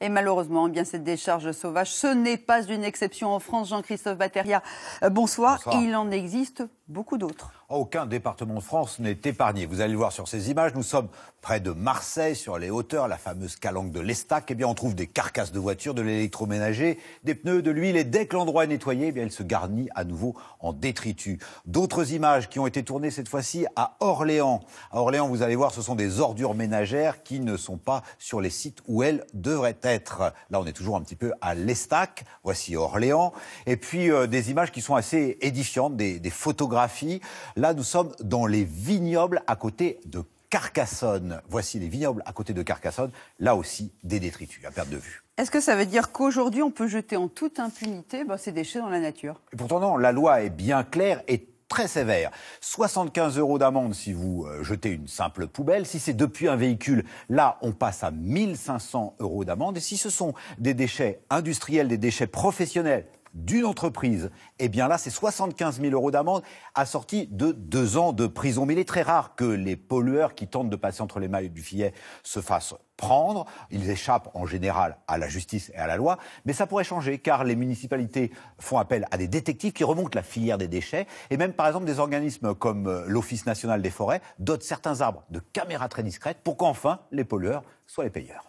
Et malheureusement, eh bien cette décharge sauvage, ce n'est pas une exception en France. Jean-Christophe Batteria, euh, bonsoir. Il en existe beaucoup d'autres. Aucun département de France n'est épargné. Vous allez le voir sur ces images. Nous sommes près de Marseille, sur les hauteurs, la fameuse calanque de l'Estac. Et eh bien, on trouve des carcasses de voitures, de l'électroménager, des pneus, de l'huile. Et dès que l'endroit est nettoyé, eh bien, elle se garnit à nouveau en détritus. D'autres images qui ont été tournées cette fois-ci à Orléans. À Orléans, vous allez voir, ce sont des ordures ménagères qui ne sont pas sur les sites où elles devraient être. Là, on est toujours un petit peu à l'Estac. Voici Orléans. Et puis, euh, des images qui sont assez édifiantes, des, photographies. Là, nous sommes dans les vignobles à côté de Carcassonne. Voici les vignobles à côté de Carcassonne. Là aussi, des détritus à perte de vue. Est-ce que ça veut dire qu'aujourd'hui, on peut jeter en toute impunité ben, ces déchets dans la nature Pourtant, non. La loi est bien claire et très sévère. 75 euros d'amende si vous euh, jetez une simple poubelle. Si c'est depuis un véhicule, là, on passe à 1500 euros d'amende. Et si ce sont des déchets industriels, des déchets professionnels, d'une entreprise, eh bien là, c'est 75 000 euros d'amende assorti de deux ans de prison. Mais il est très rare que les pollueurs qui tentent de passer entre les mailles du filet se fassent prendre. Ils échappent en général à la justice et à la loi, mais ça pourrait changer car les municipalités font appel à des détectives qui remontent la filière des déchets et même par exemple des organismes comme euh, l'Office national des forêts dotent certains arbres de caméras très discrètes pour qu'enfin les pollueurs soient les payeurs.